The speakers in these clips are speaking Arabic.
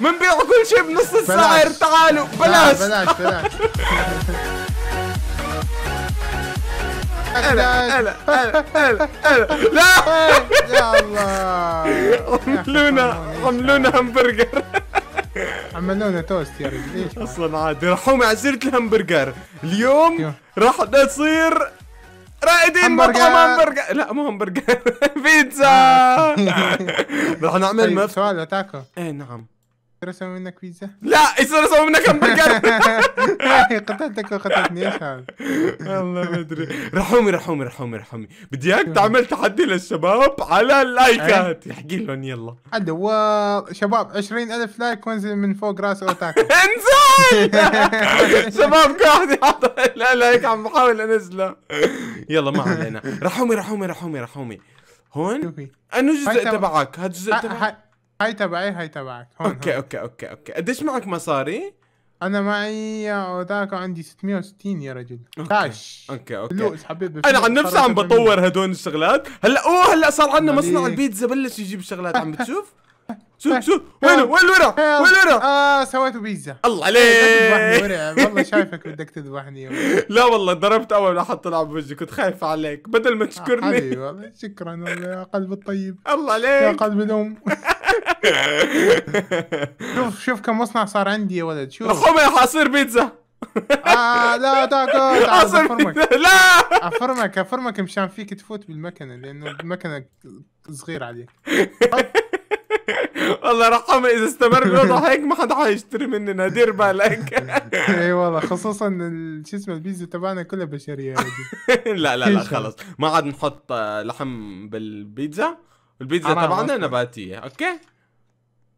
منبيع كل شيء بنص السعر تعالوا بلاش بلاش بلاش هلا هلا هلا هلا لا إيه، يا الله عملونا عملونا همبرجر عملونا توست يا رجل ايش اصلا عادي رحومي على سيره الهمبرجر اليوم راح نصير رائدين مطعم همبرجر لا مو همبرجر بيتزا آه. راح نعمل طيب، مف سؤال اتاكو ايه نعم ترى اسوي منك بيتزا؟ لا يصير اسوي منك همبرجر قتلتك وقتلتني ايش هذا؟ الله ما ادري رحومي رحومي رحومي رحومي بدي اياك تعمل تحدي للشباب على اللايكات إيه؟ احكي لهم يلا عدو شباب 20000 لايك وانزل من فوق راس اوتاك انزل شباب كل واحد يحط لايك عم بحاول انزله يلا ما علينا رحومي رحومي رحومي رحومي هون انو جزء تبعك هذا الجزء آه، تبعك هاي تبعي هاي تبعك هون اوكي هون. اوكي اوكي اوكي قديش معك مصاري؟ انا معي ذاك عندي 660 يا رجل كاش اوكي اوكي فلوس حبيبي انا عن نفسي عم بطور هدول الشغلات هلا اوه هلا صار عندنا مصنع البيتزا بلش يجيب شغلات عم بتشوف شوف شوف وينه وين الورع؟ وين الورع؟ اه سويته بيتزا الله عليك والله شايفك بدك تذبحني لا والله ضربت اول ما حط لعب بوجهي كنت خايف عليك بدل ما آه، تشكرني حبيبي والله شكرا والله يا قلب الطيب الله عليك يا قلب الام شوف شوف كم مصنع صار عندي يا ولد شوف رخومه حصير بيتزا آه لا تاكل حصير بيتزا لا افرمك افرمك مشان فيك تفوت بالمكنه لانه المكنه صغير عليك والله رقمه اذا استمر الوضع هيك ما حدا حيشتري مننا دير بالك اي والله خصوصا شو اسمه البيتزا تبعنا كلها بشريه لا لا لا خلص ما عاد نحط آه، لحم بالبيتزا البيتزا تبعنا نباتيه اوكي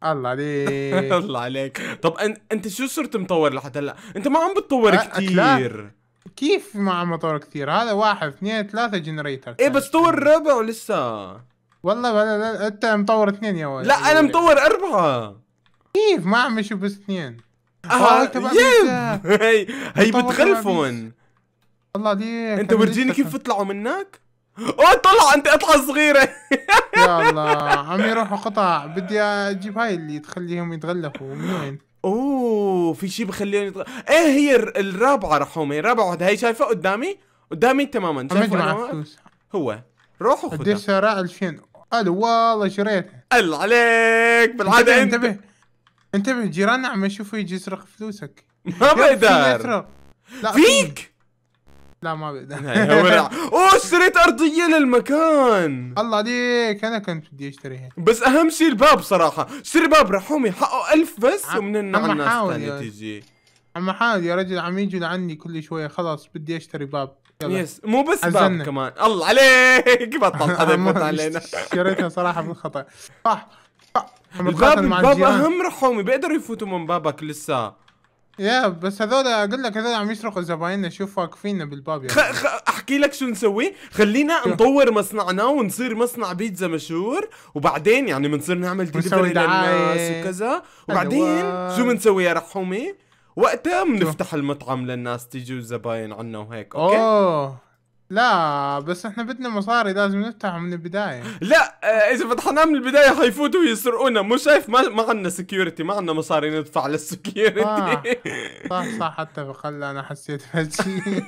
الله عليك الله عليك طب انت شو صرت مطور لحد هلا انت ما عم بتطور أه، أه، كثير كيف ما عم بطور كثير هذا واحد اثنين ثلاثه جنريتر ايه بس طور ربع لسه والله لا انت مطور اثنين يا ولد لا انا مطور اربعه كيف ما عم بشوف بس اثنين اه هي هي بتخلفون الله ليك انت ورجيني كيف طلعوا منك اوه طلع انت قطعه صغيره يا الله عم يروحوا قطع بدي اجيب هاي اللي تخليهم يتغلفوا من وين اوه في شيء بخليهم يتغلفوا ايه هي الرابعه رحومي الرابعه وحده هي شايفة قدامي قدامي تماما شايفه فلوس هو روح وخذها قديش سعرها 2000 الو والله شريتها الله عليك بالعاده انتبه انتبه, انتبه. جيراننا عم يشوفوا يجي يسرق فلوسك ما بقدر فيك لا ما بقدر اوه اشتريت ارضيه للمكان الله عليك انا كنت بدي اشتريها بس اهم شيء الباب صراحه اشتري باب رحومي حقه ألف بس ومن الناس الثانيه تيجي عم حاول يا رجل عم يجوا لعني كل شويه خلاص بدي اشتري باب يس مو بس عزلنا. باب كمان الله عليك بطل هذا طيب، علينا شريتها صراحه بالخطا صح الباب الباب اهم رحومي بيقدروا يفوتوا من بابك لسه يا بس هذول اقول لك هذول عم يسرقوا زبايننا شوف واقفين بالباب يعني. خ... خ... احكي لك شو نسوي خلينا نطور مصنعنا ونصير مصنع بيتزا مشهور وبعدين يعني بنصير نعمل ديليفري للناس وكذا وبعدين شو بنسوي يا رحومي وقتها بنفتح المطعم للناس تيجي الزباين عنا وهيك اوكي أوه. لا بس احنا بدنا مصاري لازم نفتحه من البدايه لا آه، اذا فتحناه من البدايه حيفوتوا ويسرقونا مو شايف ما ما عندنا سكيورتي ما عندنا مصاري ندفع للسكيورتي آه، صح صح حتى بقل انا حسيت بهالشيء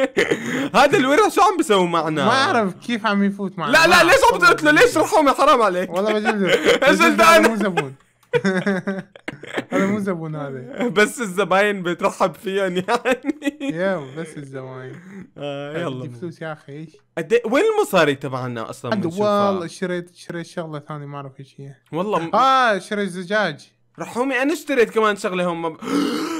هذا الورع شو عم بيسوي معنا؟ ما اعرف كيف عم يفوت معنا لا لا ليش عم تقتله ليش رحوم يا حرام عليك؟ والله بجلده بجلده انا مو زبون انا مو زبون هذا بس الزباين بترحب فيهم يعني يا بس الزباين آه يلا فلوس يا اخي ايش وين المصاري تبعنا اصلا والله شريت شريت شغله ثانيه ما اعرف ايش هي والله اه شريت زجاج راح هم انا يعني اشتريت كمان شغله هم ب...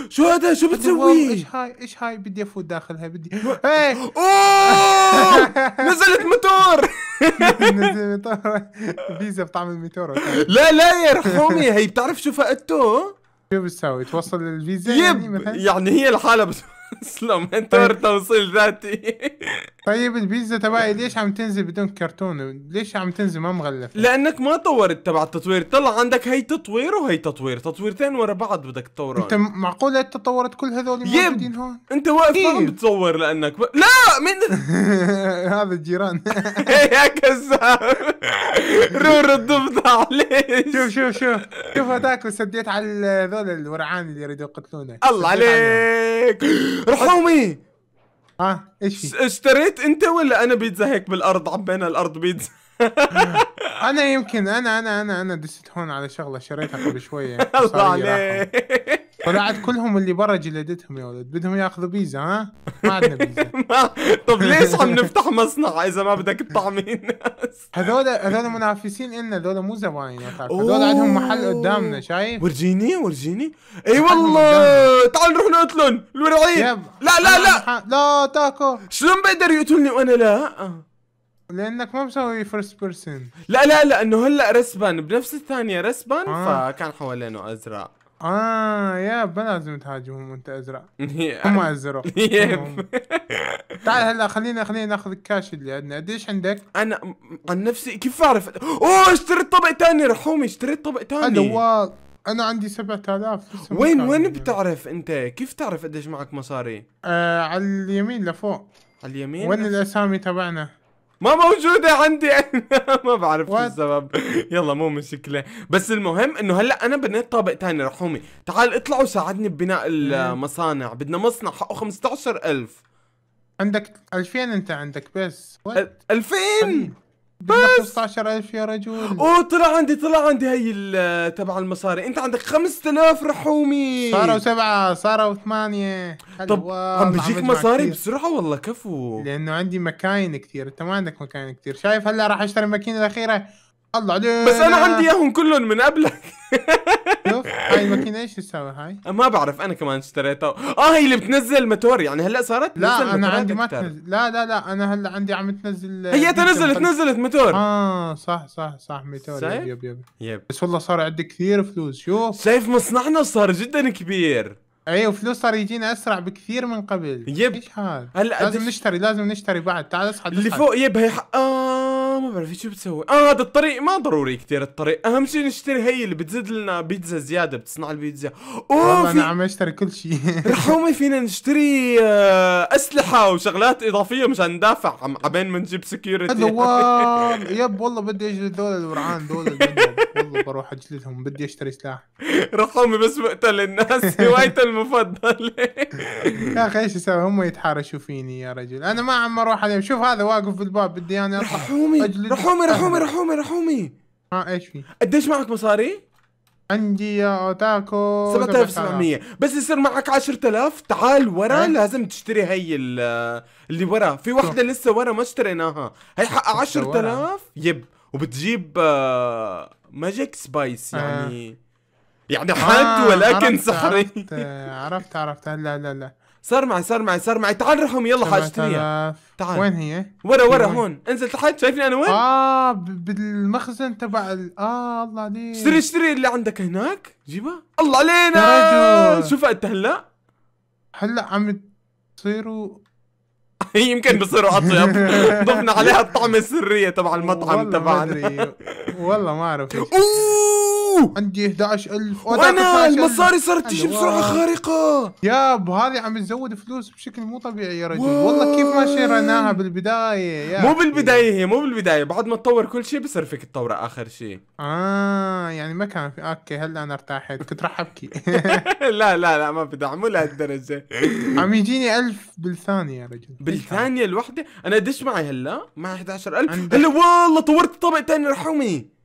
شو هذا شو بتسوي ايش هاي ايش هاي بدي افوت داخلها بدي ايه اوه نزلت موتور نزلت موتور فيزا بطعم المتور لا لا يا رحومي هي بتعرف شو فائدته شو بتسوي توصل للفيزا يب يعني, يعني هي لحالها بس تسلم انتظر توصيل ذاتي طيب البيتزا تبعي ليش عم تنزل بدون كرتون ليش عم تنزل ما مغلفه لانك ما طورت تبع التطوير طلع عندك هي تطوير وهي تطوير تطويرتين ورا بعض بدك تطورهم انت معقولة انت طورت كل هذول موجودين هون انت واقف عم بتصور لانك ب... لا من هذا الجيران يا كذاب رور الضفدع ليش شوف شوف شوف شوف هذاك وسديت على هذول الورعان اللي يريدوا يقتلونك الله عليك هيك رحومي ها اه ايش في؟ اشتريت انت ولا انا بيتزا هيك بالارض عبينا الارض بيتزا انا يمكن انا انا انا انا دست هون على شغله شريتها قبل شويه الله عليك طلعت كلهم اللي برا جلدتهم يا ولد بدهم ياخذوا بيزا ها ما عندنا بيزا طب ليش عم نفتح مصنع اذا ما بدك تطعمي الناس هذول هذول منافسين النا هذول مو زباين هذول عندهم محل قدامنا شايف ورجيني ورجيني اي والله تعال نروح نقتلهم الورعين لا لا لا لا تاكو شلون بقدر يقتلني وانا لا لانك ما مسوي فيرست بيرسون لا لا لانه هلا رسبان بنفس الثانيه رسبان آه. فكان حوالينه ازرق اه ياب ما لازم تهاجمهم وانت ازرع هم ازرعوا تعال هلا خلينا خلينا ناخذ الكاش اللي عندنا قديش عندك؟ انا عن نفسي كيف اعرف اوه اشتريت طبق ثاني رحومي اشتريت طبق ثاني انا انا عندي 7000 وين وين بتعرف انت؟ كيف تعرف قديش معك مصاري؟ آه على اليمين لفوق على اليمين وين الاسامي تبعنا؟ ما موجودة عندي ما بعرف شو السبب يلا مو مشكلة بس المهم انه هلا انا بنيت طابق تاني رحومي تعال اطلعوا ساعدني ببناء إيه. المصانع بدنا مصنع حقه 15000 عندك 2000 انت عندك بس 2000 بس 15000 يا رجل اوه طلع عندي طلع عندي هي تبع المصاري انت عندك 5000 رحومي صاروا سبعة صاروا ثمانية طب عم بيجيك مصاري كتير. بسرعة والله كفو لأنه عندي مكاين كثير أنت ما عندك مكاين كثير شايف هلا راح أشتري الماكينة الأخيرة الله عليك بس انا عندي اياهم كلهم من قبلك شوف هاي الماكينه ايش تساوي هاي؟ ما بعرف انا كمان اشتريتها اه هي اللي بتنزل متور يعني هلا صارت لا انا عندي ما تنزل لا لا لا انا هلا عندي عم تنزل آه، هي تنزلت نزلت متور اه صح صح صح متور يب يب يب, بس والله صار عندي كثير فلوس شوف شايف مصنعنا صار جدا كبير ايوه وفلوس صار يجينا اسرع بكثير من قبل يب ايش هذا؟ هلا لازم نشتري لازم نشتري بعد تعال اصحى اللي فوق يب هي ح... آه ما بعرف شو بتسوي اه هذا الطريق ما ضروري كثير الطريق اهم شيء نشتري هي اللي بتزيد لنا بيتزا زياده بتصنع البيتزا اوه انا عم اشتري كل شيء رحومي فينا نشتري آه، اسلحه وشغلات اضافيه مشان ندافع عبين ما نجيب سكيورتي يب والله بدي اجلد دول الورعان دول والله بروح اجلدهم بدي اشتري سلاح رحومي بس بقتل الناس هوايته المفضله يا اخي ايش اسوي هم يتحارشوا فيني يا رجل انا ما عم اروح عليهم شوف هذا واقف بالباب بدي انا اطلع رجلي رحومي رحومي رحومي رحومي اه ايش في؟ قديش معك مصاري؟ عندي يا اوتاكو 7700 بس يصير معك 10000 تعال ورا أه؟ لازم تشتري هي اللي ورا في وحده لسه ورا ما اشتريناها هي حقها 10000 يب وبتجيب ماجيك آه، سبايس يعني-, يعني أه. يعني حاد ولكن سحري عرفت عرفت, عرفت. لا لا لا صار معي صار معي صار معي تعال رحم يلا حاجتني تعال وين هي؟ ورا ورا هون انزل تحت شايفني انا وين؟ اه بالمخزن تبع اه الله عليك اشتري اشتري اللي عندك هناك جيبها الله علينا شوف انت هلا هلا عم تصيروا يمكن بصيروا اطيب ضفنا عليها الطعمه السريه تبع المطعم تبعنا والله ما اعرف اوه عندي 11000 وانا المصاري صارت تجي بسرعه خارقه ياب هذه عم تزود فلوس بشكل مو طبيعي يا رجل والله كيف ما شريناها بالبدايه يا مو بالبدايه هي مو بالبدايه بعد ما تطور كل شيء بصير فيك تطوره اخر شيء اه يعني ما كان في اوكي هلا انا ارتحت كنت راح ابكي لا لا لا ما بدي مو لهالدرجه عم يجيني 1000 بالثانيه يا رجل بالثانيه الواحده انا دش معي هلا معي 11000 هلا والله طورت طبق ثاني رحومي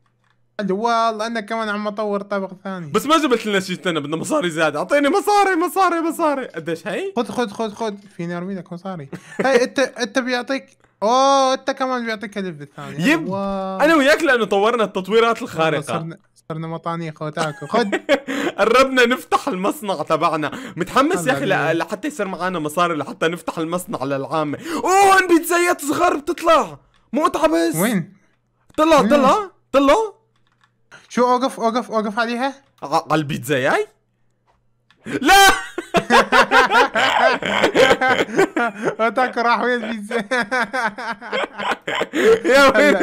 والله انا كمان عم اطور طبق ثاني بس ما جبت لنا شيء ثاني بدنا مصاري زياده اعطيني مصاري مصاري مصاري قديش هي؟ خذ خذ خذ خذ فيني ارمي لك مصاري هي انت انت بيعطيك اوه انت كمان بيعطيك هدف الثاني يب واو. انا وياك لانه طورنا التطويرات الخارقه صرنا صرنا مطانيق وتاكل خذ قربنا نفتح المصنع تبعنا متحمس يا اخي لحتى يصير معنا مصاري لحتى نفتح المصنع للعامه اوه بيتزايات صغار بتطلع مقطعه بس وين؟ طلع طلع طلع شو اوقف اوقف اوقف عليها قلبي زياي لا اتاك راح وين البيتزا يا ويل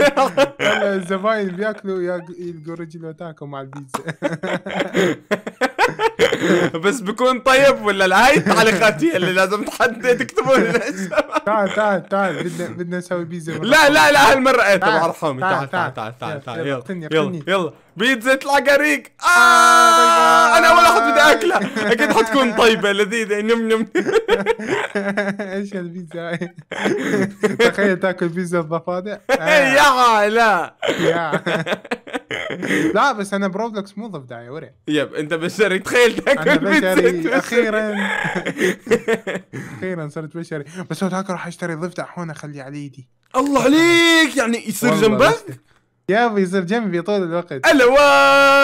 الزباين بياكلوا يلقوا رجل اوتاكو مع البيتزا بس بكون طيب ولا هاي التعليقات هي اللي لازم تحدد لنا تعال تعال تعال بدنا بدنا نسوي بيتزا لا لا لا هالمره ايه طيب، تبع رحومي تعال تعال تعال تعال تعال يلا يلا يلا بيتزا تطلع قريق آه, آه، انا اول واحد بدي اكلها اكيد حتكون طيبه لذيذه نم نم ايش هالبيتزا هاي تخيل تاكل بيتزا بفاضع آه. يا لا يا لا بس انا بروبلوكس مو ضفدع يا ورع يب انت بشري تخيل تاكل انا بشري اخيرا اخيرا صرت بشري بس تاكل راح اشتري ضفدع هون اخليه على ايدي الله عليك يعني يصير جنبك؟ يا يصير جنبي طول الوقت الا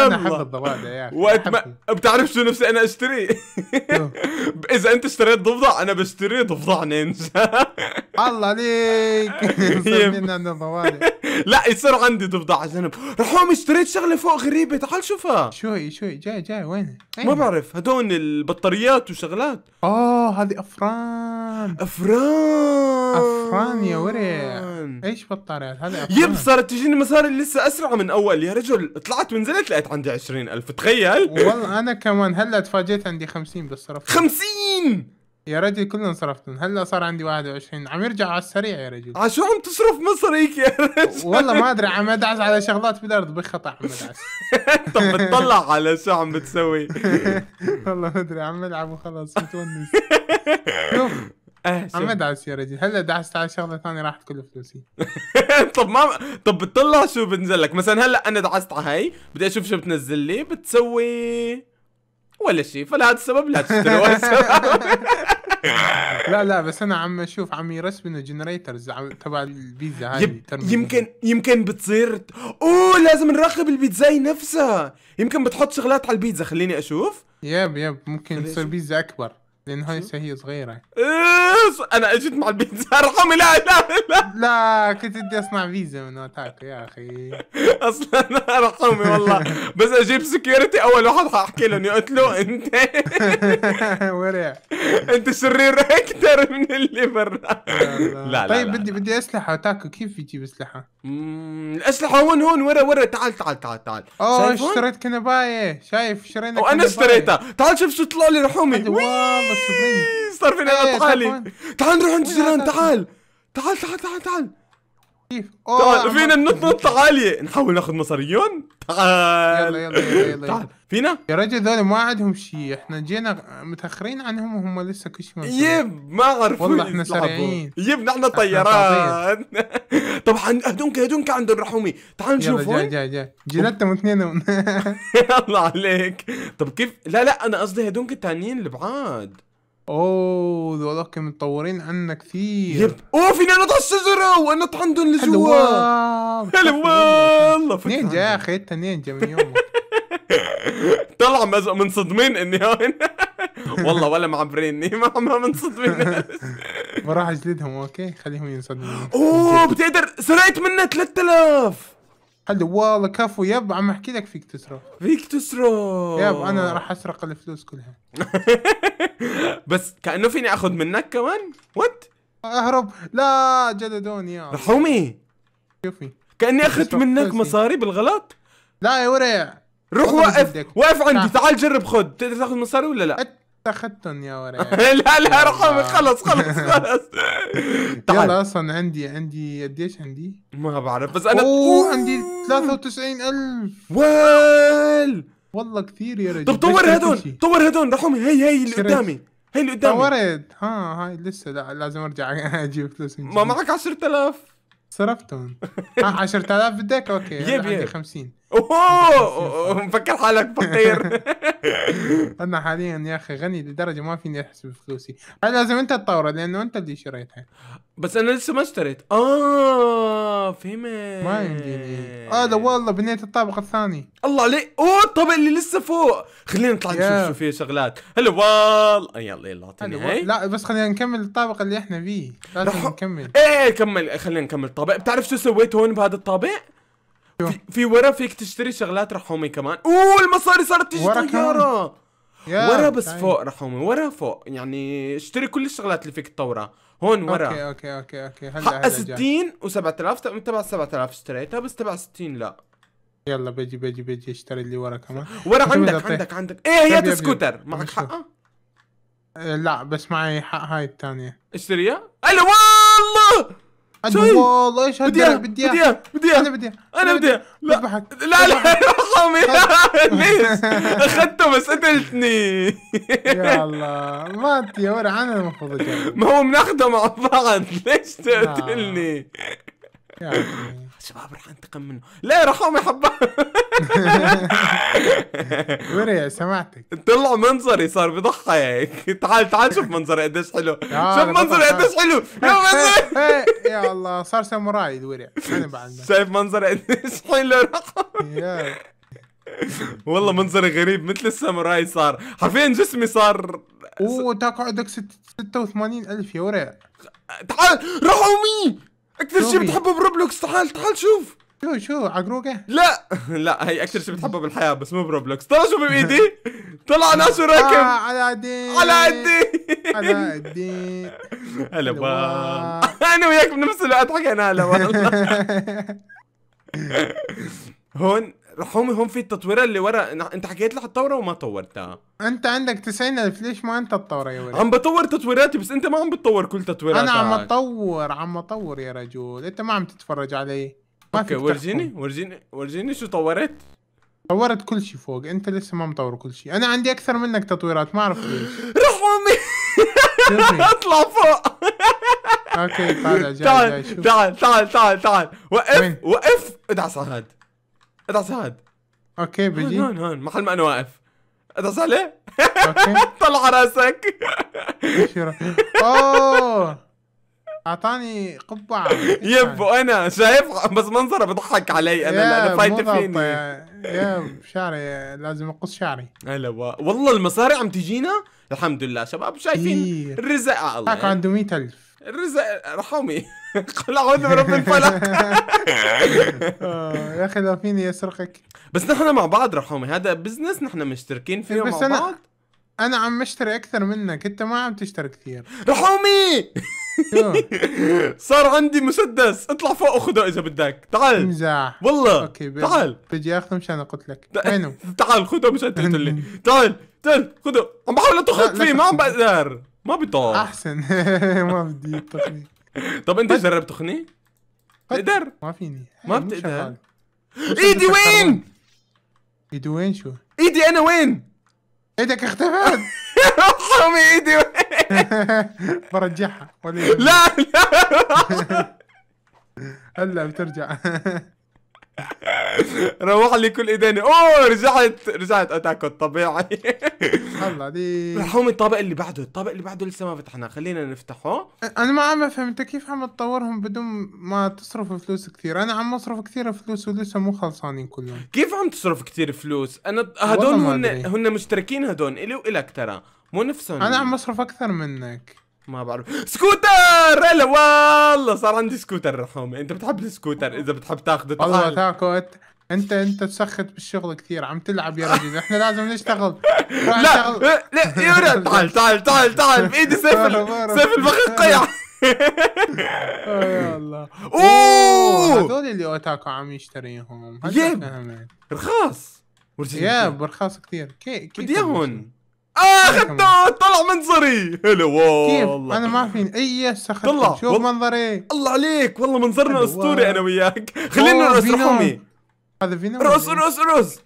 انا احب الضفادع يا اخي ما بتعرف شو نفسي انا اشتري اذا انت اشتريت ضفدع انا بشتري ضفدع نينجا الله عليك سمينا انه لا يصيروا عندي ضفدع جنب رحوم اشتريت شغله فوق غريبه تعال شوفها شوي شوي جاي جاي وين ما بعرف هدول البطاريات وشغلات اه هذه افران افران افران يا ورع ايش بطاريات هذه افران يب صارت تجيني مصاري لسه اسرع من اول يا رجل طلعت ونزلت لقيت عندي 20000 تخيل والله انا كمان هلا تفاجئت عندي 50 بس 50 يا رجل كلنا صرفتهم هلا صار عندي 21 عم يرجع على السريع يا رجل على شو عم تصرف مصريك يا رجل والله ما ادري عم ادعس على شغلات بالارض بخطا عم ادعس طب بتطلع على شو عم بتسوي والله ما ادري عم العب وخلص متونس إيه، عم ادعس يا رجل هلا دعست على شغله ثانيه راحت كل فلوسي طب ما طب بتطلع شو بنزل لك مثلا هلا انا دعست على هاي بدي اشوف شو بتنزل لي بتسوي ولا شيء فلهذا السبب لا تشتروا لا لا بس انا عم اشوف عم يرسم انه جنريترز تبع البيتزا هاي يمكن يمكن بتصير اوه لازم نراقب البيتزاي نفسها يمكن بتحط شغلات على البيتزا خليني اشوف يب يب ممكن تصير بيتزا اكبر لان هاي هي صغيره إيه انا اجيت مع البيتزا ارحمي لا لا لا لا كنت بدي اصنع بيتزا من وقتك يا اخي اصلا ارحمي والله بس اجيب سكيورتي اول واحد حاحكي له اني قلت له انت ورع انت شرير اكثر من اللي برا لا لا طيب بدي بدي اسلحه تاكو كيف يجيب اسلحه؟ اممم الاسلحه هون هون ورا ورا تعال تعال تعال تعال اوه اشتريت كنبايه شايف شرينا وانا اشتريتها تعال شوف شو طلع لي رحومي والله صار فيني اطحالي إيه، إيه، تعال نروح عند الجيران تعال تعال تعال تعال تعال كيف تعال آه، فينا ننط عاليه نحاول ناخذ مصريون تعال يلا يلا يلا تعال فينا يا رجل ذول ما عندهم شيء احنا جينا متاخرين عنهم وهم لسه كل شيء يب ما عرفوا والله احنا سريعين يب نحن طيارات طبعا هدونك هدونك عند الرحومي تعال نشوف جاي جاي جاي جلدتهم اثنين الله عليك طب كيف لا لا انا قصدي هدونك الثانيين اللي بعاد اوه ذولاك متطورين عنا كثير يب اوه فينا نطع الشجره ونط عندهم لجوا هلا والله نينجا يا اخي انت نينجا من يومك طلع منصدمين اني هون والله ولا معبريني ما ما منصدمين بروح اجلدهم اوكي خليهم ينصدموا اوه بتقدر سرقت منه 3000 حلو والله كفو يب عم احكي لك فيك تسرق فيك تسرق يب انا راح اسرق الفلوس كلها بس كانه فيني اخذ منك كمان وات اهرب لا جددوني يا رحومي شوفي كاني اخذت منك مصاري بالغلط لا يا ورع روح وقف وقف عندي نعم. تعال جرب خذ تقدر تاخذ مصاري ولا لا اخذتهم يا ورق لا لا رقمي خلص خلص خلص طيب. يلا اصلا عندي عندي قديش عندي؟ ما بعرف بس انا اوه عندي 93000 ويل والله كثير يا رجل طب طور هدول طور هدول رحومي هي هي اللي قدامي هي اللي قدامي طورت ها هاي لسه لازم ارجع اجيب فلوس ما معك 10000 صرفتهم 10000 بدك اوكي يب يب 50 اوه مفكر حالك فقير انا حاليا يا اخي غني لدرجه ما فيني احسب فلوسي لازم انت تطور لانه انت اللي شريتها بس انا لسه ما اشتريت اه فهمت ما يمديني هذا آه، والله بنيت الطابق الثاني الله عليك اوه الطابق اللي لسه فوق خلينا نطلع نشوف شو فيه شغلات هلا والله آه، يلا يلا اعطيني لا بس خلينا نكمل الطابق اللي احنا فيه لازم رح... نكمل ايه كمل خلينا نكمل الطابق بتعرف شو سويت هون بهذا الطابق؟ في, في ورا فيك تشتري شغلات رحومي كمان اوه المصاري صارت تجي طياره ورا بس فوق رحومي ورا فوق يعني اشتري كل الشغلات اللي فيك تطورها هون ورا اوكي اوكي اوكي اوكي هلا هلا 60 و7000 طيب، تبع 7000 اشتريتها طيب، بس تبع 60 لا يلا بيجي بيجي بيجي اشتري اللي ورا كمان ورا عندك عندك عندك ايه هي طيب، سكوتر معك حقها؟ إيه، لا بس معي حق هاي الثانية اشتريها؟ الا والله والله ايش بدي اياه بدي اياه بدي اياه انا بدي انا بدي لا اذبحك لا لا رقمي اخذته بس قتلتني يا الله ما يا ورع انا المفروض ما هو بناخده مع بعض ليش تقتلني يعني. شباب راح انتقم منه لا رحوم يا حبه ورع سمعتك طلع منظري صار بضحك تعال تعال شوف منظري قديش حلو شوف منظري قديش حلو يا يا الله صار ساموراي الورع انا شايف منظري قديش حلو والله منظري غريب مثل الساموراي صار حرفيا جسمي صار اوه تقعدك 86 الف يا ورع تعال رحومي اكثر شيء بتحبه بروبلوكس تعال تعال شوف شو شو عقروقه؟ لا لا هي اكثر شيء بتحبه بالحياه بس مو بروبلوكس طلع شو بايدي طلع ناس وراكب آه على قدي على قدي على قدي هلا انا وياك بنفس الوقت حكينا هلا والله هون رحومي هم في التطويره اللي ورا انت حكيت لي حتطور وما طورتها انت عندك 90000 ليش ما انت تطور يا ولد عم بطور تطويراتي بس انت ما عم بتطور كل تطويراتك انا عم اطور عم اطور يا رجل انت ما عم تتفرج علي ما اوكي ورجيني ورجيني ورجيني شو طورت طورت كل شيء فوق انت لسه ما مطور كل شيء انا عندي اكثر منك تطويرات ما اعرف ليش رحومي اطلع فوق اوكي طالع جاي تعال تعال تعال تعال وقف وقف ادعس على هذا ادعس هاد اوكي بيجي هون هون محل ما انا واقف ادعس ليه؟ اوكي طلع راسك اوه اعطاني قبعه يب انا شايف بس منظره بضحك علي انا انا فايت فيني يا شعري لازم اقص شعري هلا والله المصاري عم تجينا الحمد لله شباب شايفين الرزق على الله هاك عنده 100000 الرزق ارحمي قل اعوذ برب الفلق آه، يا اخي لو فيني يسرقك بس نحن مع بعض رحومي هذا بزنس نحن مشتركين فيه مع أنا... بعض انا عم اشتري اكثر منك انت ما عم تشتري كثير رحومي صار عندي مسدس اطلع فوق وخذه اذا بدك تعال امزح والله اوكي بي... تعال بدي اخذه مشان اقتلك وينه تعال خده مشان قتلت تعال تعال خده عم بحاول اتخط فيه ما عم بقدر ما بيطار احسن ما بدي تخني طب انت جربت تخني؟ تقدر ما فيني ما بتقدر ايدي وين؟ ايدي وين شو؟ ايدي انا وين؟ ايدك اختفت امي ايدي وين؟ برجعها لا لا هلا بترجع روح لي كل ايديني اوه رجعت رجعت اتاك الطبيعي الله دي رحوم الطابق اللي بعده الطابق اللي بعده لسه ما فتحناه خلينا نفتحه انا ما عم افهم انت كيف عم تطورهم بدون ما تصرف فلوس كثير انا عم اصرف كثير فلوس ولسه مو خلصانين كلهم كيف عم تصرف كثير فلوس انا هدول هن هن مشتركين هدول الي والك ترى مو نفسهم انا عم اصرف اكثر منك ما بعرف سكوتر هلا والله صار عندي سكوتر رحومي انت بتحب السكوتر اذا بتحب تاخذه والله تاكوت انت انت تسخت بالشغل كثير عم تلعب يا رجل احنا لازم نشتغل لا لا يا تعال تعال تعال تعال بايدي سيف سيف الفخ يا الله اوه هذول اللي اوتاكو عم يشتريهم يب رخاص يب رخاص كثير كيف بدي اياهم آه، اخذته طلع منظري هلا والله انا ما فيني اي سخط طلع شوف والله. منظري الله عليك والله منظرنا اسطوري انا وياك خلينا نرقص رحومي هذا فينا رقص رقص رقص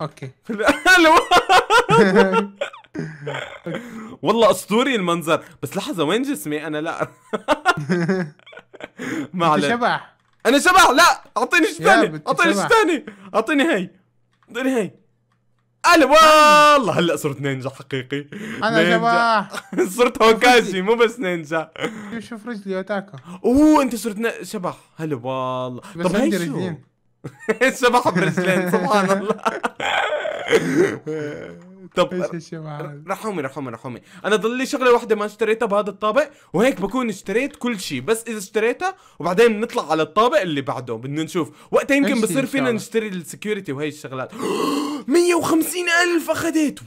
اوكي هلا والله اسطوري المنظر بس لحظه وين جسمي انا لا ما عليك شبح انا شبح لا اعطيني شيء ثاني اعطيني شيء ثاني اعطيني هي اعطيني هي قال والله هلا صرت نينجا حقيقي انا شبح صرت هوكاشي مو بس نينجا شوف رجلي اوتاكا اوه انت صرت شبح هلا والله طب هي شو شبح برجلين سبحان الله طب رحومي رحومي رحومي انا ضل لي شغله واحده ما اشتريتها بهذا الطابق وهيك بكون اشتريت كل شيء بس اذا اشتريتها وبعدين بنطلع على الطابق اللي بعده بدنا نشوف وقتها يمكن بصير فينا نشتري السكيورتي وهي الشغلات 150 الف اخذت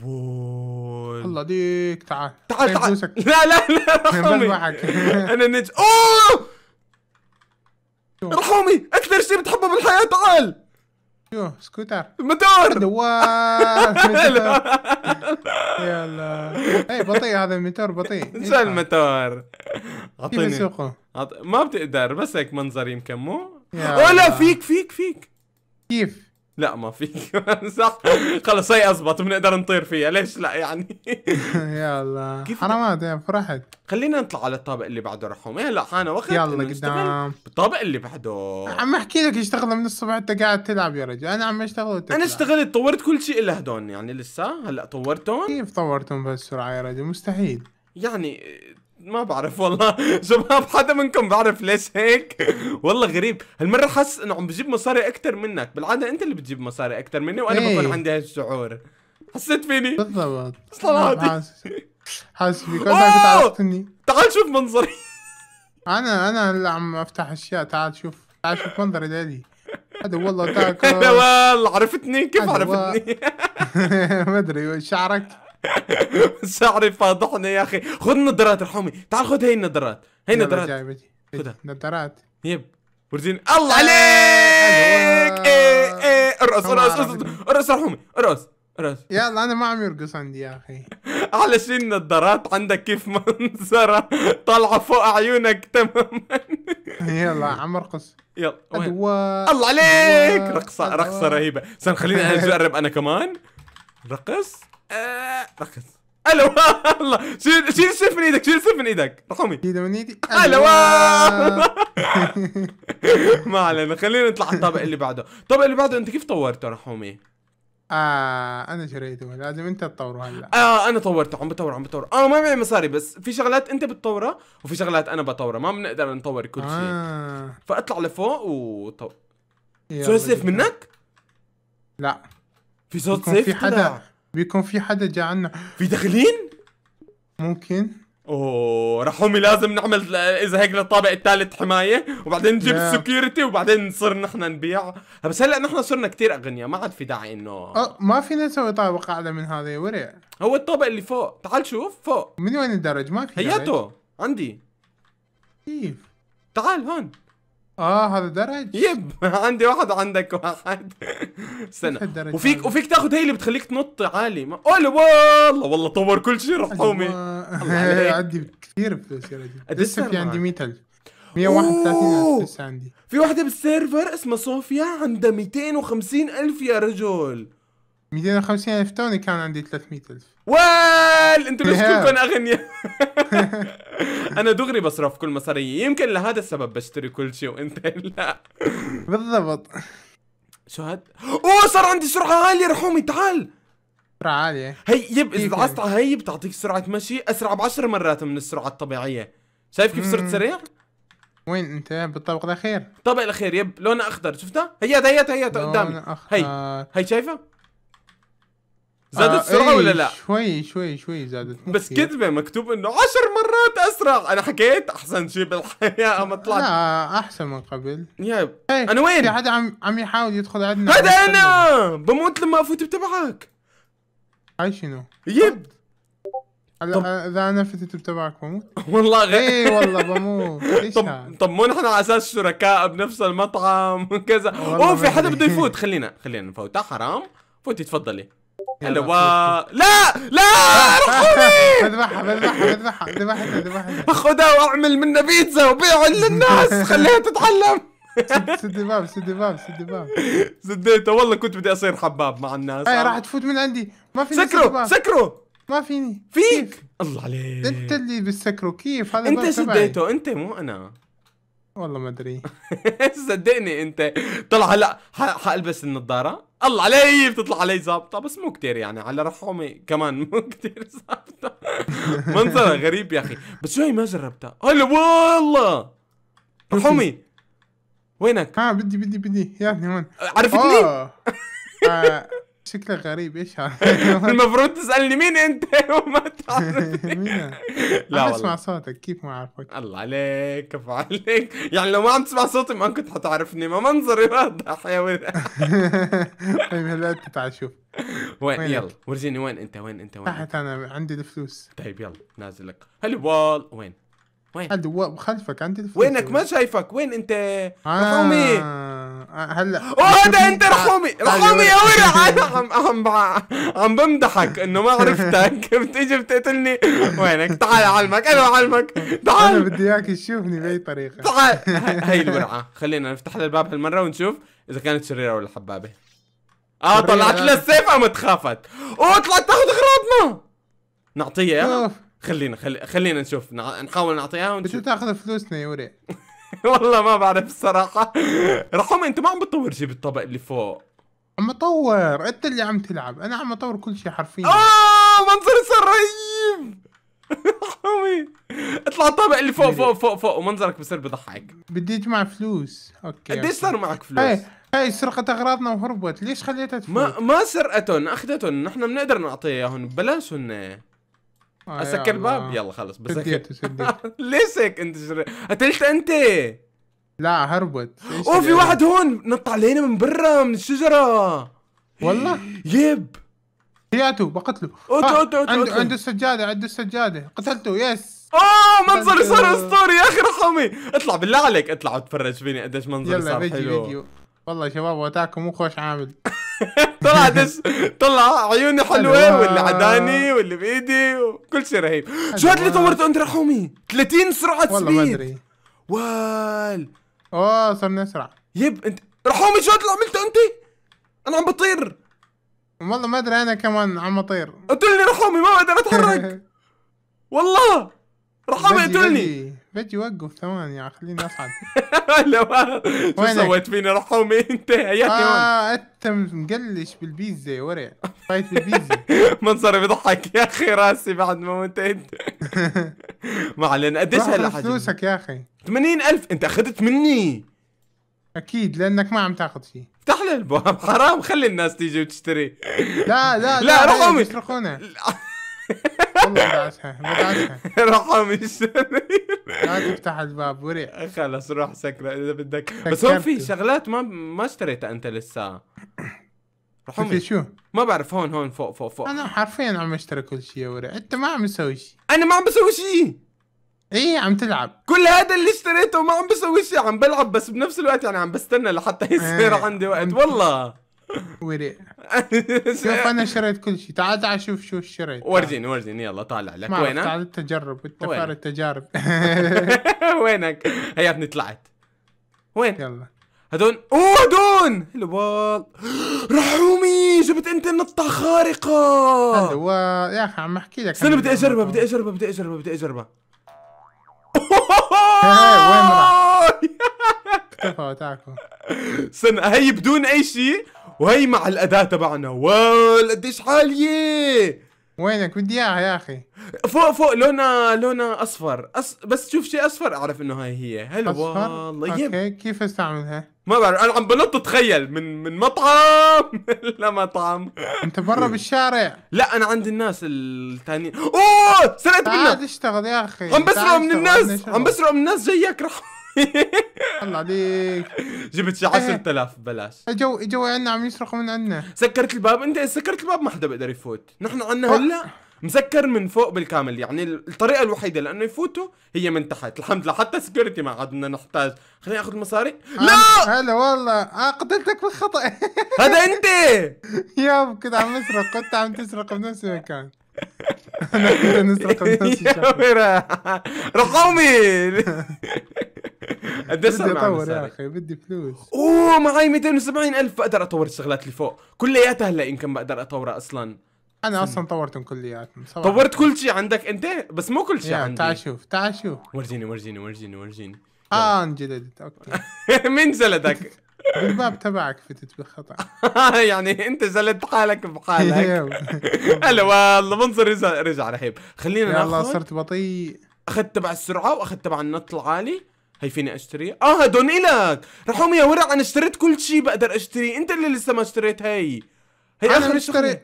الله ديك تعال تعال تعال لا لا لا رحومي انا نج اوه رحومي اكثر شيء بتحبه بالحياه تعال شو سكوتر المدور دوار يلا اي بطيء هذا الميتور بطيء انسى إيه اعطيني سوقه ما بتقدر بس هيك منظر يمكن مو ولا فيك فيك فيك كيف لا ما في صح خلص هي ازبط بنقدر نطير فيها ليش لا يعني يلا حرامات يا يعني فرحت خلينا نطلع على الطابق اللي بعده رحوم هلا إيه، حان وقت يلا قدام بالطابق اللي بعده عم احكي لك اشتغل من الصبح انت قاعد تلعب يا رجل انا عم اشتغل انا اشتغلت طورت كل شيء الا هدول يعني لسه هلا طورتهم كيف طورتهم بهالسرعه يا رجل مستحيل يعني ما بعرف والله شباب حدا منكم بعرف ليش هيك والله غريب هالمره حس انه عم بجيب مصاري اكتر منك بالعاده انت اللي بتجيب مصاري اكتر مني وانا بكون إيه. عندي هالشعور حسيت فيني بالضبط اصلا حاسس فيك تعال شوف منظري انا انا اللي عم افتح اشياء تعال شوف تعال شوف منظري دادي هذا والله تاكل والله عرفتني كيف عرفتني ما ادري شعرك شعري فاضحنا يا اخي خذ النظارات الحومي تعال خذ هي النظارات هي النظارات خذها نظارات يب ورزين الله آه، عليك آه، ايه ايه ارقص ارقص ارقص الحومي ارقص ارقص يلا انا ما عم يرقص عندي يا اخي احلى شيء النظارات عندك كيف منظرة طالعة فوق عيونك تماما يلا عم ارقص يلا الله عليك رقصة رقصة رهيبة استنى خليني اجرب انا كمان رقص آه، ركز الو والله شيل شيل السيف من ايدك شيل السيف من ايدك رقمي ايده من ايدي الو ما علينا خلينا نطلع على الطابق اللي بعده الطابق اللي بعده انت كيف طورته رحومي آه انا شريته لازم انت تطوره هلا اه انا طورته عم بطور عم بطور آه ما معي مصاري بس في شغلات انت بتطورها وفي شغلات انا بطورها ما بنقدر نطور كل شيء آه. فاطلع لفوق وطور شو السيف منك؟ لا في صوت سيف في حدا بيكون في حدا جا عنا في داخلين؟ ممكن اوه رحومي لازم نعمل اذا هيك للطابق الثالث حمايه وبعدين نجيب yeah. السكيورتي وبعدين نصير نحن نبيع بس هلا نحن صرنا كثير اغنياء ما عاد في داعي انه اه ما فينا نسوي طابق اعلى من هذا يا ورع هو الطابق اللي فوق تعال شوف فوق من وين الدرج ما في هياته عندي كيف تعال هون اه هذا درج يب عندي واحد وعندك واحد استنى وفيك وفيك تاخذ هي اللي بتخليك تنط عالي ما... والله والله والله طور كل شيء رحومي عندي كثير بالسيره لسه في عندي 100 131 لسه عندي في واحده بالسيرفر اسمها صوفيا عندها 250 الف يا رجل 250 الف توني كان عندي 300 الف وال انتوا ليش كلكم اغنياء انا دغري بصرف كل مصاريي يمكن لهذا السبب بشتري كل شيء وانت لا بالضبط شو هاد اوه صار عندي سرعه عاليه رحومي تعال سرعه عاليه هي يب اذا عصت على هي بتعطيك سرعه مشي اسرع ب 10 مرات من السرعه الطبيعيه شايف كيف صرت سريع وين انت بالطابق الاخير الطابق الاخير يب لونه اخضر شفتها هي هيات هيات قدامي هي هي شايفه زادت آه، السرعه آه ولا لا؟ شوي شوي شوي زادت بس كذبه مكتوب انه عشر مرات اسرع انا حكيت احسن شيء بالحياه ما طلعت لا احسن من قبل يا إيه، انا وين؟ في حدا عم عم يحاول يدخل عندنا هذا انا بموت لما افوت بتبعك هاي شنو؟ يب هلا اذا انا فتت بتبعك بموت والله غير ايه والله بموت ليش طب طب مو نحن على اساس شركاء بنفس المطعم وكذا اوه في حدا بده يفوت خلينا خلينا نفوت حرام فوتي تفضلي هلا و... لا لا ارحمني اذبحها اذبحها اذبحها اذبحها اذبحها خذها واعمل منها بيتزا وبيعها للناس خليها تتعلم سد باب سد باب سد باب سديته والله كنت بدي اصير حباب مع الناس اي راح تفوت من عندي ما فيني سكره سكره ما فيني فيك الله عليك انت اللي بتسكره كيف هذا انت سديته انت مو انا والله ما ادري صدقني انت طلع هلا حالبس النظاره الله علي بتطلع علي زابطه بس مو كتير يعني على رحومي كمان مو كتير زابطه منظرها غريب يا اخي بس شو هي ما جربتها هلا والله رحومي وينك؟ اه بدي بدي بدي يا ابني وين عرفتني؟ شكلك غريب ايش هذا؟ المفروض تسالني مين انت وما تعرف مين لا اسمع صوتك كيف ما اعرفك؟ الله عليك كفو عليك يعني لو ما عم تسمع صوتي ما كنت حتعرفني ما منظري واضح يا ولد طيب هلا انت تعال شوف وين يلا ورجيني وين انت وين انت وين تحت انا عندي الفلوس طيب يلا نازل لك هلا وين وين؟ عندي خلفك عندي وينك ما شايفك وين انت؟ آه. رحومي آه، هلا اوه هذا انت آه، رحومي رحومي يا ورع انا عم عم عم بمدحك انه ما عرفتك بتيجي بتقتلني وينك؟ تعال اعلمك انا اعلمك تعال انا بدي اياك تشوفني باي طريقه تعال هي الورعه خلينا نفتح لها الباب هالمره ونشوف اذا كانت شريره ولا حبابه اه طلعت لها السيف قامت خافت اوه طلعت تاخذ اغراضنا نعطيها خلينا خلي خلينا نشوف نحاول نعطيها ونشوف بدي تاخذ فلوسنا يا وري والله ما بعرف الصراحة رحمة انت ما عم بتطور شيء بالطبق اللي فوق عم بطور انت اللي عم تلعب انا عم اطور كل شيء حرفيا اه منظر صار رهيب اطلع الطبق اللي فوق فوق فوق فوق ومنظرك بصير بضحك بدي اجمع فلوس اوكي قديش صار معك فلوس؟ هاي هاي سرقت اغراضنا وهربت ليش خليتها تفوت؟ ما ما سرقتهم اخذتهم نحن بنقدر نعطيها اياهم ببلاش هن آه، اسكر الباب يلا خلص بسكر ليش هيك انت قتلت انت لا هربت اوه في واحد هون نط علينا من برا من الشجره والله يب ياتو بقتله آه، اوتو اوتو اوتو عنده عنده السجاده عنده السجاده قتلته يس اوه منظري صار اسطوري يا اخي رحمي اطلع بالله عليك اطلع وتفرج فيني قديش منظري صار حلو يلا فيديو والله يا شباب واتاكم مو خوش عامل طلع دس طلع عيوني حلوه واللي عداني واللي بايدي وكل شيء رهيب شو هاد اللي طورته انت رحومي 30 سرعه سبيد والله ما ادري وال اوه صرنا اسرع يب انت رحومي شو هاد اللي عملته انت انا عم بطير والله ما ادري انا كمان عم بطير قلت لي رحومي ما بقدر اتحرك والله رحابه يقتلني بدي وقف ثواني خليني اصعد شو سويت فيني رحومي انت هيتني اه انت مقلش بالبيتزا يا ورع فايت البيتزا منظري بضحك يا اخي راسي بعد ما انت انت ما علينا قديش هلا فلوسك يا اخي 80000 انت اخذت مني اكيد لانك ما عم تاخذ شيء افتح لي الباب حرام خلي الناس تيجي وتشتري لا لا لا لا رحومي بدعسها بدعسها رقم لا تفتح الباب وريع خلص روح سكرة اذا بدك بس هون في شغلات ما ما اشتريتها انت لسه في شو؟ ما بعرف هون هون فوق فوق فوق انا حرفيا عم اشتري كل شيء ورع انت ما عم تسوي شيء انا ما عم بسوي شيء ايه عم تلعب كل هذا اللي اشتريته ما عم بسوي شيء عم بلعب بس بنفس الوقت يعني عم بستنى لحتى يصير إيه. عندي وقت والله وري شوف انا شريت كل شيء تعال تعال شوف شو شريت ورجيني ورجيني يلا طالع لك وينك؟ تعال التجرب التفار التجارب وينك؟ هياتني طلعت وين؟ يلا هدول اوه هدول الوال رحومي جبت انت النطة خارقة هذا يا اخي عم احكي لك استنى بدي اجربها بدي اجربها بدي اجربها بدي اجربها وين راح؟ اختفى تاكو استنى هي بدون اي شيء وهي مع الاداة تبعنا واو قديش عالية وينك بدي اياها يا اخي فوق فوق لونها لونها اصفر أص... بس تشوف شيء اصفر اعرف انه هاي هي هلا والله يب كيف استعملها؟ ما بعرف انا عم بنط تخيل من من مطعم لمطعم انت برا بالشارع لا انا عند الناس الثانيين اوه سرقت منك تعال اشتغل يا اخي عم بسرق من الناس عم بسرق من الناس جايك رح الله عليك جبت شي 10000 إيه. ببلاش اجوا اجوا عنا عم يسرقوا من عنا سكرت الباب انت سكرت الباب ما حدا بيقدر يفوت نحن عنا أه. هلا مسكر من فوق بالكامل يعني الطريقه الوحيده لانه يفوتوا هي من تحت الحمد لله حتى سكيورتي ما عاد بدنا نحتاج خليني اخذ مصاري آه، لا هلا والله آه، قتلتك بالخطا هذا انت يا كنت عم اسرق كنت عم تسرق بنفس المكان نسرق الناس رقمي قد بدي اطور يا اخي بدي فلوس اوه معي 270 الف بقدر اطور الشغلات اللي فوق كلياتها هلا يمكن بقدر اطورها اصلا انا اصلا طورتهم كلياتهم طورت كل شيء عندك انت بس مو كل شيء عندي تعال شوف تعال شوف ورجيني ورجيني ورجيني ورجيني اه انجلدت اوكي مين جلدك بالباب تبعك فتت بالخطا يعني انت زلت حالك بحالك هلا والله منظر رجع رجع رهيب خلينا ناخذ والله صرت بطيء اخذت تبع السرعه واخذت تبع النط العالي هي فيني اشتري اه هدول الك رح يا ورع انا اشتريت كل شيء بقدر اشتري انت اللي لسه ما اشتريت هي هي اخر اشتري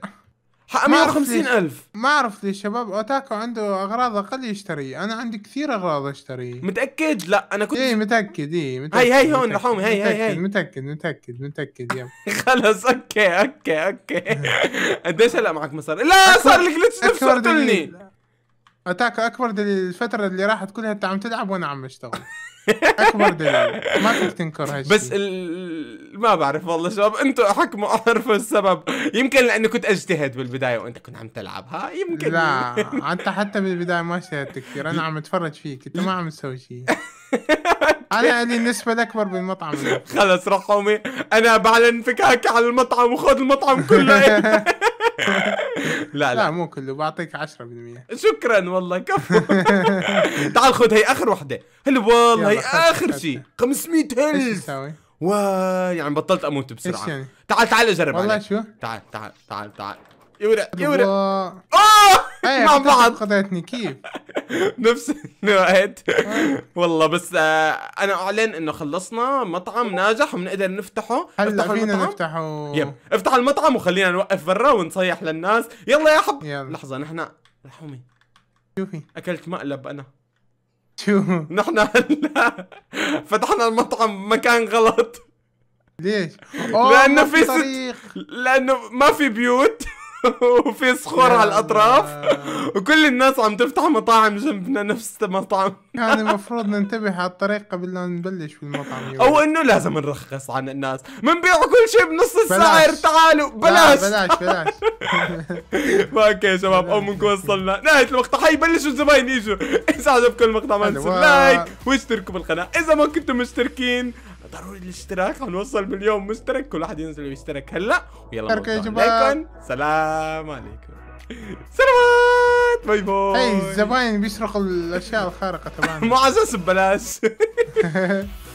150000 ما عرفت ليش شباب اوتاكو عنده اغراض اقل يشتري انا عندي كثير اغراض اشتري متاكد لا انا كنت اي متاكد اي متأكد هاي هاي هون لحومي هاي هاي هاي متاكد متاكد متاكد يا خلص اوكي اوكي اوكي قديش هلا معك مصاري لا صار لي جلتش نفسه قتلني اتاكا اكبر الفتره اللي راحت كلها انت عم تلعب وانا عم اشتغل اكبر دليل ما فيك تنكر هالشيء بس ال... ما بعرف والله شباب انتوا حكموا اعرفوا السبب يمكن لاني كنت اجتهد بالبدايه وانت كنت عم تلعبها يمكن لا انت حتى بالبدايه ما اجتهدت كثير انا عم اتفرج فيك انت ما عم تسوي شيء انا لي النسبه الاكبر بالمطعم خلص رحومي انا بعلن فكاك على المطعم وخذ المطعم كله لا لا مو كله بعطيك 10% شكرا والله كفو تعال خذ هي اخر وحده هل والله هي اخر شيء 500 هيلز وا يعني بطلت اموت بسرعه يعني؟ تعال تعال اجرب والله شو تعال تعال تعال تعال يورق يورق اوه إيه، مع بعض قضيتني كيف نفس الوقت آه. والله بس آه، انا اعلن انه خلصنا مطعم ناجح وبنقدر نفتحه هلا فينا نفتحه يب افتح المطعم وخلينا نوقف برا ونصيح للناس يلا يا حب لحظه نحن رحومي شوفي اكلت مقلب انا شو نحن هلا فتحنا المطعم بمكان غلط ليش؟ لانه آه، في ست... لانه ما في بيوت وفي صخور على الاطراف وكل الناس عم تفتح مطاعم جنبنا نفس المطعم يعني المفروض ننتبه على الطريق قبل لا نبلش بالمطعم او انه لازم نرخص عن الناس بنبيع كل شيء بنص السعر تعالوا بلاش بلاش بلاش اوكي يا شباب او بنكون وصلنا نهايه المقطع حيبلشوا الزباين يجوا اذا عجبكم المقطع ما تنسوا لايك واشتركوا بالقناه اذا ما كنتم مشتركين ضروري الاشتراك هنوصل مليون مشترك كل واحد ينزل ويشترك هلا ويلا يا جماعه سلام عليكم سلامات باي باي اي الزباين بيسرقوا الاشياء الخارقه تبعنا مو اساس ببلاش